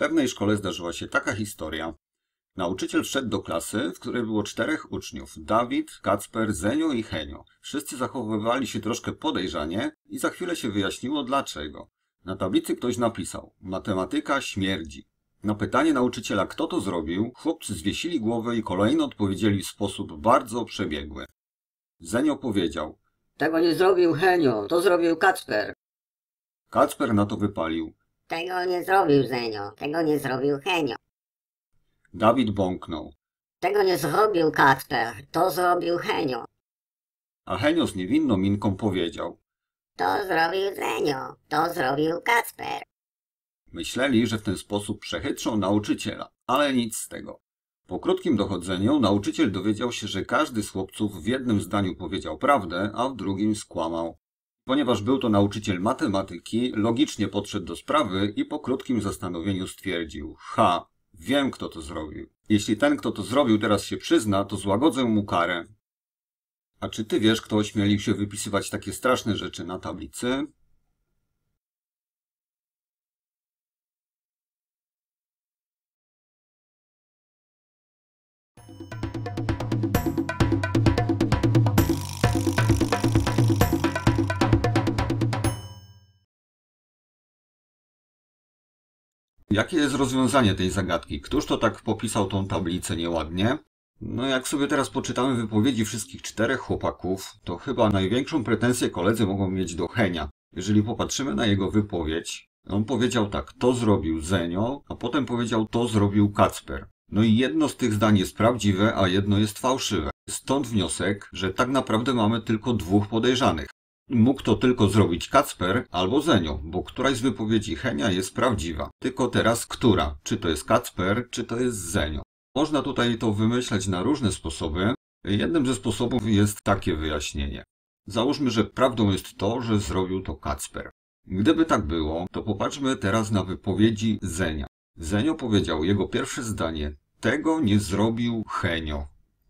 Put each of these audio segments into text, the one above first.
pewnej szkole zdarzyła się taka historia. Nauczyciel wszedł do klasy, w której było czterech uczniów: Dawid, Kacper, Zenio i Henio. Wszyscy zachowywali się troszkę podejrzanie i za chwilę się wyjaśniło dlaczego. Na tablicy ktoś napisał: Matematyka śmierdzi. Na pytanie nauczyciela, kto to zrobił, chłopcy zwiesili głowy i kolejno odpowiedzieli w sposób bardzo przebiegły. Zenio powiedział: Tego nie zrobił Henio, to zrobił Kacper. Kacper na to wypalił. Tego nie zrobił Zenio, tego nie zrobił Henio. Dawid bąknął. Tego nie zrobił Kacper, to zrobił Henio. A Henio z niewinną minką powiedział. To zrobił Zenio, to zrobił Kacper. Myśleli, że w ten sposób przechytrzą nauczyciela, ale nic z tego. Po krótkim dochodzeniu nauczyciel dowiedział się, że każdy z chłopców w jednym zdaniu powiedział prawdę, a w drugim skłamał. Ponieważ był to nauczyciel matematyki, logicznie podszedł do sprawy i po krótkim zastanowieniu stwierdził: Ha, wiem kto to zrobił. Jeśli ten, kto to zrobił, teraz się przyzna, to złagodzę mu karę. A czy ty wiesz, kto ośmielił się wypisywać takie straszne rzeczy na tablicy? Jakie jest rozwiązanie tej zagadki? Któż to tak popisał tą tablicę nieładnie? No jak sobie teraz poczytamy wypowiedzi wszystkich czterech chłopaków, to chyba największą pretensję koledzy mogą mieć do Henia. Jeżeli popatrzymy na jego wypowiedź, on powiedział tak, to zrobił Zenio, a potem powiedział, to zrobił Kacper. No i jedno z tych zdań jest prawdziwe, a jedno jest fałszywe. Stąd wniosek, że tak naprawdę mamy tylko dwóch podejrzanych. Mógł to tylko zrobić Kacper albo Zenio, bo któraś z wypowiedzi Henia jest prawdziwa. Tylko teraz która? Czy to jest Kacper, czy to jest Zenio? Można tutaj to wymyślać na różne sposoby. Jednym ze sposobów jest takie wyjaśnienie. Załóżmy, że prawdą jest to, że zrobił to Kacper. Gdyby tak było, to popatrzmy teraz na wypowiedzi Zenia. Zenio powiedział jego pierwsze zdanie: Tego nie zrobił Henio.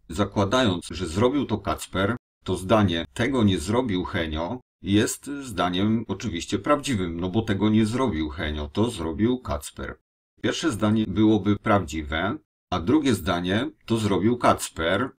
Zakładając, że zrobił to Kacper, to zdanie tego nie zrobił Henio jest zdaniem oczywiście prawdziwym, no bo tego nie zrobił Henio, to zrobił Kacper. Pierwsze zdanie byłoby prawdziwe, a drugie zdanie to zrobił Kacper.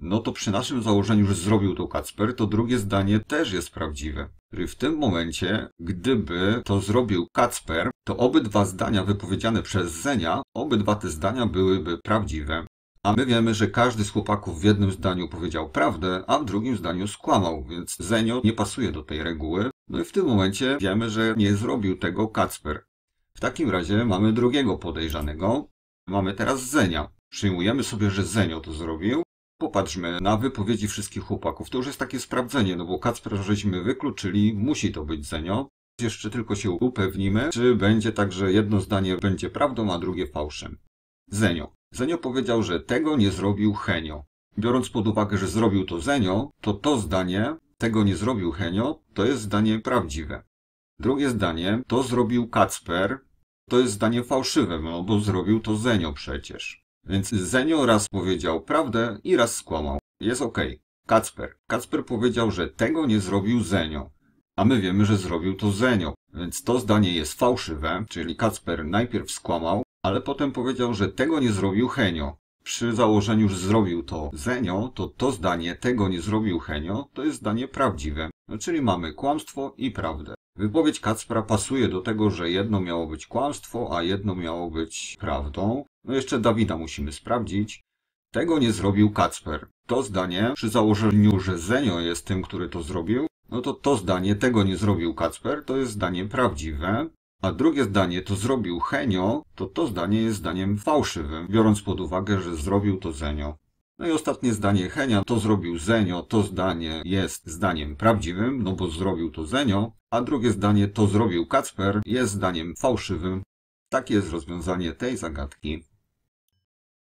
No to przy naszym założeniu, że zrobił to Kacper, to drugie zdanie też jest prawdziwe. W tym momencie, gdyby to zrobił Kacper, to obydwa zdania wypowiedziane przez Zenia, obydwa te zdania byłyby prawdziwe. A my wiemy, że każdy z chłopaków w jednym zdaniu powiedział prawdę, a w drugim zdaniu skłamał, więc Zenio nie pasuje do tej reguły. No i w tym momencie wiemy, że nie zrobił tego Kacper. W takim razie mamy drugiego podejrzanego. Mamy teraz Zenia. Przyjmujemy sobie, że Zenio to zrobił. Popatrzmy na wypowiedzi wszystkich chłopaków. To już jest takie sprawdzenie, no bo Kacper żeśmy wykluczyli, musi to być Zenio. Jeszcze tylko się upewnimy, czy będzie tak, że jedno zdanie będzie prawdą, a drugie fałszem. Zenio. Zenio powiedział, że tego nie zrobił Henio. Biorąc pod uwagę, że zrobił to Zenio, to to zdanie, tego nie zrobił Henio, to jest zdanie prawdziwe. Drugie zdanie, to zrobił Kacper, to jest zdanie fałszywe, no bo zrobił to Zenio przecież. Więc Zenio raz powiedział prawdę i raz skłamał. Jest ok. Kacper. Kacper powiedział, że tego nie zrobił Zenio. A my wiemy, że zrobił to Zenio. Więc to zdanie jest fałszywe, czyli Kacper najpierw skłamał, ale potem powiedział, że tego nie zrobił Henio. Przy założeniu, że zrobił to Zenio, to to zdanie tego nie zrobił Henio to jest zdanie prawdziwe, czyli mamy kłamstwo i prawdę. Wypowiedź Kacpra pasuje do tego, że jedno miało być kłamstwo, a jedno miało być prawdą. No jeszcze Dawida musimy sprawdzić. Tego nie zrobił Kacper. To zdanie, przy założeniu, że Zenio jest tym, który to zrobił, no to to zdanie, tego nie zrobił Kacper, to jest zdanie prawdziwe, a drugie zdanie to zrobił Henio, to to zdanie jest zdaniem fałszywym, biorąc pod uwagę, że zrobił to Zenio. No i ostatnie zdanie Henia, to zrobił Zenio, to zdanie jest zdaniem prawdziwym, no bo zrobił to Zenio, a drugie zdanie, to zrobił Kacper, jest zdaniem fałszywym. Takie jest rozwiązanie tej zagadki.